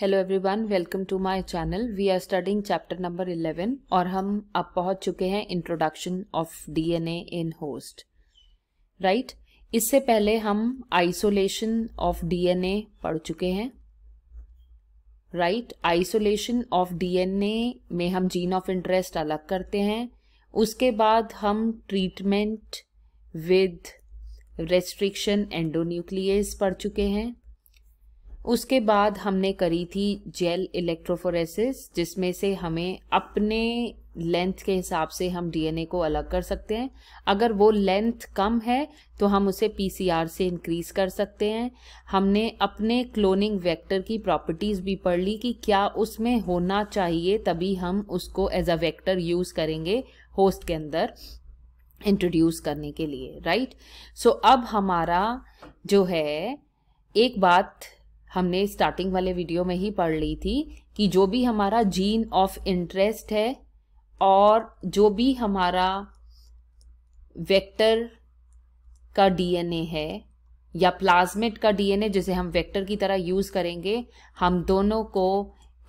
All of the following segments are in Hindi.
Hello everyone welcome to my channel we are studying chapter number 11 और हम अब पहुंच चुके हैं introduction of DNA in host right इससे पहले हम आइसोलेशन ऑफ डीएनए पढ़ चुके हैं राइट आइसोलेशन ऑफ डीएनए में हम जीन ऑफ इंटरेस्ट अलग करते हैं उसके बाद हम ट्रीटमेंट विद रेस्ट्रिक्शन एंडोन्यूक्लियस पढ़ चुके हैं उसके बाद हमने करी थी जेल इलेक्ट्रोफोरेसिस जिसमें से हमें अपने लेंथ के हिसाब से हम डीएनए को अलग कर सकते हैं अगर वो लेंथ कम है तो हम उसे पीसीआर से इंक्रीज कर सकते हैं हमने अपने क्लोनिंग वेक्टर की प्रॉपर्टीज़ भी पढ़ ली कि क्या उसमें होना चाहिए तभी हम उसको एज अ वेक्टर यूज़ करेंगे होस्ट के अंदर इंट्रोड्यूस करने के लिए राइट सो so, अब हमारा जो है एक बात हमने स्टार्टिंग वाले वीडियो में ही पढ़ ली थी कि जो भी हमारा जीन ऑफ इंटरेस्ट है और जो भी हमारा वेक्टर का डीएनए है या प्लाज्मेट का डीएनए जिसे हम वेक्टर की तरह यूज करेंगे हम दोनों को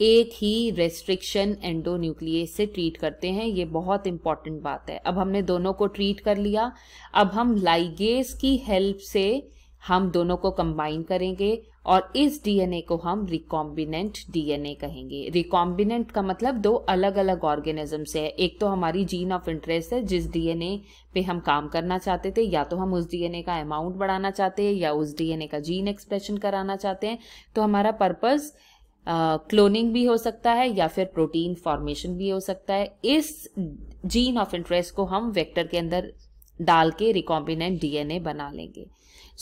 एक ही रेस्ट्रिक्शन एंडोन्यूक्लियस से ट्रीट करते हैं ये बहुत इंपॉर्टेंट बात है अब हमने दोनों को ट्रीट कर लिया अब हम लाइगेस की हेल्प से हम दोनों को कंबाइन करेंगे और इस डीएनए को हम रिकॉम्बिनेंट डीएनए कहेंगे रिकॉम्बिनेंट का मतलब दो अलग अलग ऑर्गेनिज्म से है एक तो हमारी जीन ऑफ इंटरेस्ट है जिस डीएनए पे हम काम करना चाहते थे या तो हम उस डीएनए का अमाउंट बढ़ाना चाहते हैं या उस डीएनए का जीन एक्सप्रेशन कराना चाहते हैं तो हमारा पर्पज़ क्लोनिंग uh, भी हो सकता है या फिर प्रोटीन फॉर्मेशन भी हो सकता है इस जीन ऑफ इंटरेस्ट को हम वेक्टर के अंदर डाल के रिकॉम्बिनेंट डीएनए बना लेंगे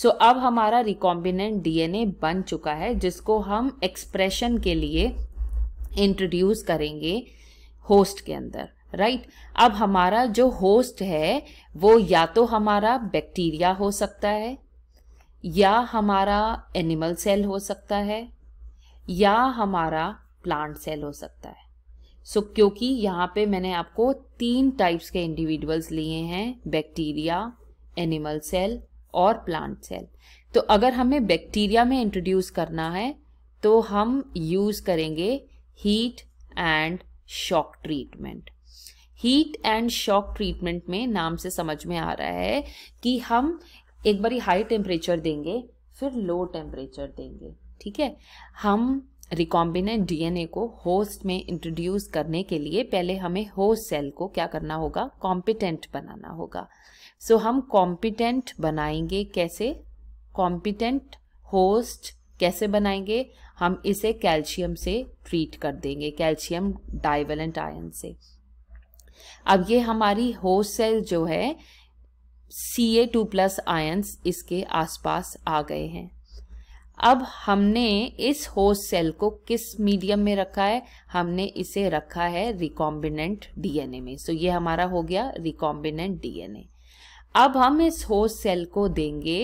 सो अब हमारा रिकॉम्बिनेंट डीएनए बन चुका है जिसको हम एक्सप्रेशन के लिए इंट्रोड्यूस करेंगे होस्ट के अंदर राइट right? अब हमारा जो होस्ट है वो या तो हमारा बैक्टीरिया हो सकता है या हमारा एनिमल सेल हो सकता है या हमारा प्लांट सेल हो सकता है सो so, क्योंकि यहाँ पे मैंने आपको तीन टाइप्स के इंडिविजुअल्स लिए हैं बैक्टीरिया एनिमल सेल और प्लांट सेल तो अगर हमें बैक्टीरिया में इंट्रोड्यूस करना है तो हम यूज़ करेंगे heat and shock treatment heat and shock treatment में नाम से समझ में आ रहा है कि हम एक बारी हाई टेम्परेचर देंगे फिर लो टेम्परेचर देंगे ठीक है हम रिकॉम्बिनेंट डीएनए को होस्ट में इंट्रोड्यूस करने के लिए पहले हमें होस्ट सेल को क्या करना होगा कॉम्पिटेंट बनाना होगा सो so, हम कॉम्पिटेंट बनाएंगे कैसे कॉम्पिटेंट होस्ट कैसे बनाएंगे हम इसे कैल्शियम से ट्रीट कर देंगे कैल्शियम डाइवेलेंट आयन से अब ये हमारी होस्ट सेल जो है C A two plus ions इसके आसपास आ गए हैं अब हमने इस होस्ट सेल को किस मीडियम में रखा है हमने इसे रखा है रिकॉम्बिनेंट डीएनए में सो so ये हमारा हो गया रिकॉम्बिनेंट डीएनए अब हम इस होस सेल को देंगे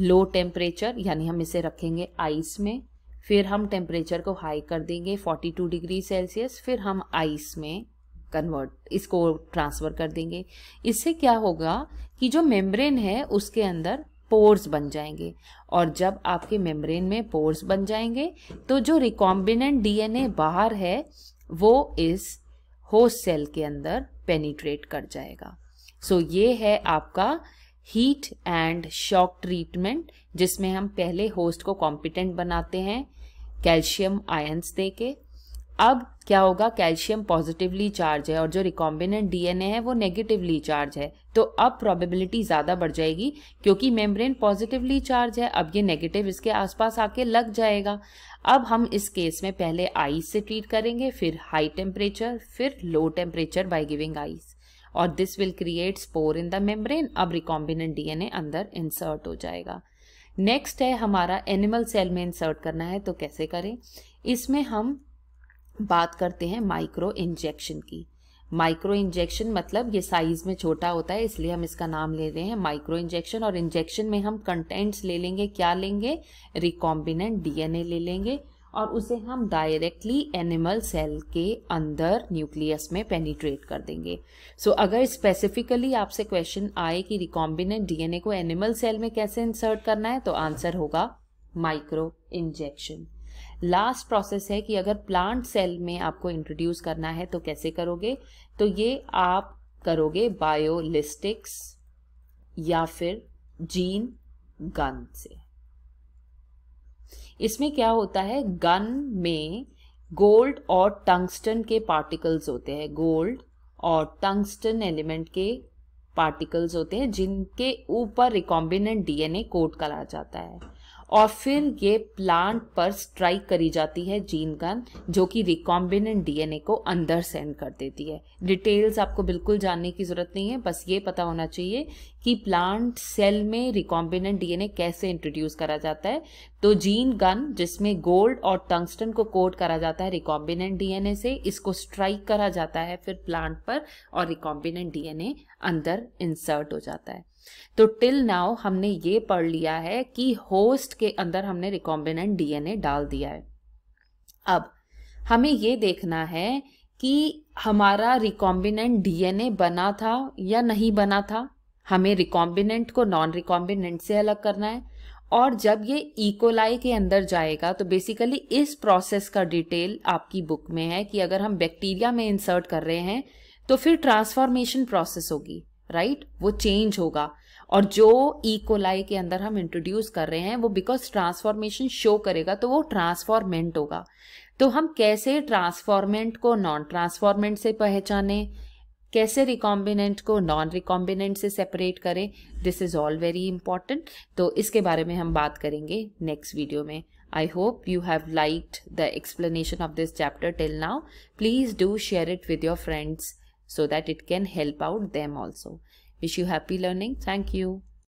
लो टेम्परेचर यानी हम इसे रखेंगे आइस में फिर हम टेम्परेचर को हाई कर देंगे 42 डिग्री सेल्सियस फिर हम आइस में कन्वर्ट इसको ट्रांसफ़र कर देंगे इससे क्या होगा कि जो मेम्ब्रेन है उसके अंदर पोर्स बन जाएंगे और जब आपके मेम्ब्रेन में पोर्स बन जाएंगे तो जो रिकॉम्बिनेंट डीएनए बाहर है वो इस होस्ट सेल के अंदर पेनिट्रेट कर जाएगा सो so, ये है आपका हीट एंड शॉक ट्रीटमेंट जिसमें हम पहले होस्ट को कॉम्पिटेंट बनाते हैं कैल्शियम आयंस दे के अब क्या होगा कैल्शियम पॉजिटिवली चार्ज है और जो रिकॉम्बिनेंट डीएनए है वो नेगेटिवली चार्ज है तो अब प्रोबेबिलिटी ज़्यादा बढ़ जाएगी क्योंकि मेम्ब्रेन पॉजिटिवली चार्ज है अब ये नेगेटिव इसके आसपास आके लग जाएगा अब हम इस केस में पहले आइस से ट्रीट करेंगे फिर हाई टेम्परेचर फिर low temperature by giving ice और this will create spore in the membrane अब रिकॉम्बिनेंट डीएनए अंदर इंसर्ट हो जाएगा नेक्स्ट है हमारा एनिमल सेल में इंसर्ट करना है तो कैसे करें इसमें हम बात करते हैं माइक्रो इंजेक्शन की माइक्रो इंजेक्शन मतलब ये साइज में छोटा होता है इसलिए हम इसका नाम ले रहे हैं माइक्रो इंजेक्शन और इंजेक्शन में हम कंटेंट्स ले लेंगे क्या लेंगे रिकॉम्बिनेंट डीएनए ले लेंगे और उसे हम डायरेक्टली एनिमल सेल के अंदर न्यूक्लियस में पेनिट्रेट कर देंगे सो so, अगर स्पेसिफिकली आपसे क्वेश्चन आए कि रिकॉम्बिनेंट डीएनए को एनिमल सेल में कैसे इंसर्ट करना है तो आंसर होगा माइक्रो इंजेक्शन लास्ट प्रोसेस है कि अगर प्लांट सेल में आपको इंट्रोड्यूस करना है तो कैसे करोगे तो ये आप करोगे बायोलिस्टिक्स या फिर जीन गन से इसमें क्या होता है गन में गोल्ड और टंगस्टन के पार्टिकल्स होते हैं गोल्ड और टंगस्टन एलिमेंट के पार्टिकल्स होते हैं जिनके ऊपर रिकॉम्बिनेंट डीएनए कोट करा जाता है और फिर ये प्लांट पर स्ट्राइक करी जाती है जीन गन जो कि रिकॉम्बिनेंट डीएनए को अंदर सेंड कर देती है डिटेल्स आपको बिल्कुल जानने की ज़रूरत नहीं है बस ये पता होना चाहिए कि प्लांट सेल में रिकॉम्बिनेंट डीएनए कैसे इंट्रोड्यूस करा जाता है तो जीन गन जिसमें गोल्ड और टंगस्टन को कोट करा जाता है रिकॉम्बिनेंट डीएनए से इसको स्ट्राइक करा जाता है फिर प्लांट पर और रिकॉम्बिनेंट डीएनए अंदर इंसर्ट हो जाता है तो टिल नाउ हमने ये पढ़ लिया है कि होस्ट के अंदर हमने रिकॉम्बिनेंट डीएनए डाल दिया है अब हमें ये देखना है कि हमारा रिकॉम्बिनेंट डीएनए बना था या नहीं बना था हमें रिकॉम्बिनेंट को नॉन रिकॉम्बिनेंट से अलग करना है और जब ये इकोलाई e के अंदर जाएगा तो बेसिकली इस प्रोसेस का डिटेल आपकी बुक में है कि अगर हम बैक्टीरिया में इंसर्ट कर रहे हैं तो फिर ट्रांसफॉर्मेशन प्रोसेस होगी राइट right? वो चेंज होगा और जो इकोलाई e. के अंदर हम इंट्रोड्यूस कर रहे हैं वो बिकॉज ट्रांसफॉर्मेशन शो करेगा तो वो ट्रांसफॉर्मेंट होगा तो हम कैसे ट्रांसफॉर्मेंट को नॉन ट्रांसफॉर्मेंट से पहचाने कैसे रिकॉम्बिनेंट को नॉन रिकॉम्बिनेंट से सेपरेट करें this is all very important तो इसके बारे में हम बात करेंगे नेक्स्ट वीडियो में I hope you have like the explanation of this chapter till now please do share it with your friends so that it can help out them also. Wish you happy learning. Thank you.